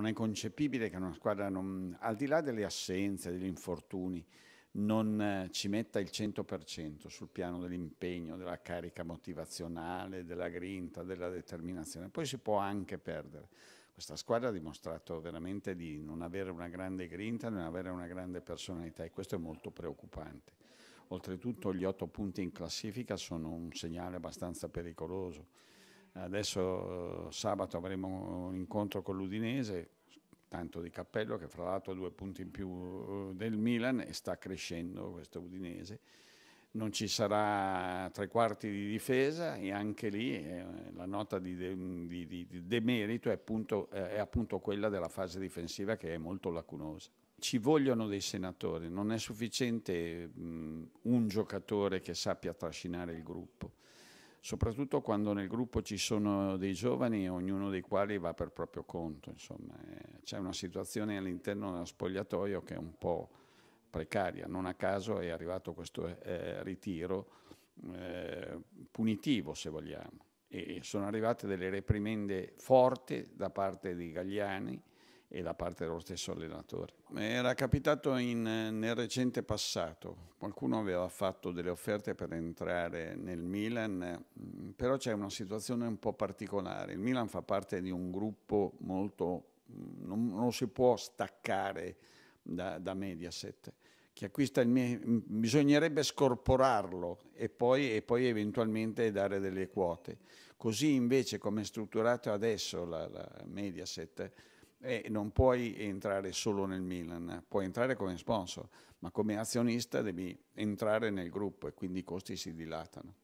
non è concepibile che una squadra, non, al di là delle assenze, degli infortuni, non eh, ci metta il 100% sul piano dell'impegno, della carica motivazionale, della grinta, della determinazione. Poi si può anche perdere. Questa squadra ha dimostrato veramente di non avere una grande grinta, non avere una grande personalità e questo è molto preoccupante. Oltretutto gli otto punti in classifica sono un segnale abbastanza pericoloso Adesso sabato avremo un incontro con l'Udinese, tanto di cappello che fra l'altro ha due punti in più eh, del Milan e sta crescendo questo Udinese. Non ci sarà tre quarti di difesa e anche lì eh, la nota di, demerito de, de è appunto, eh, è appunto quella della fase difensiva che è molto lacunosa ci vogliono dei senatori, non è sufficiente mh, mm, un giocatore che sappia trascinare il gruppo soprattutto quando nel gruppo ci sono dei giovani, ognuno dei quali va per proprio conto. Insomma, eh, c'è una situazione all'interno dello spogliatoio che è un po' precaria. Non a caso è arrivato questo eh, ritiro eh, punitivo, se vogliamo. E sono arrivate delle reprimende forti da parte di Gagliani, e da parte dello stesso allenatore. Era capitato in, nel recente passato, qualcuno aveva fatto delle offerte per entrare nel Milan, mm, però c'è una situazione un po' particolare. Il Milan fa parte di un gruppo molto... Mm, non, non si può staccare da, da Mediaset. Chi acquista il mm, bisognerebbe scorporarlo e poi, e poi, eventualmente dare delle quote. Così invece come è strutturato adesso la, la Mediaset e non puoi entrare solo nel Milan, puoi entrare come sponsor, ma come azionista devi entrare nel gruppo e quindi i costi si dilatano.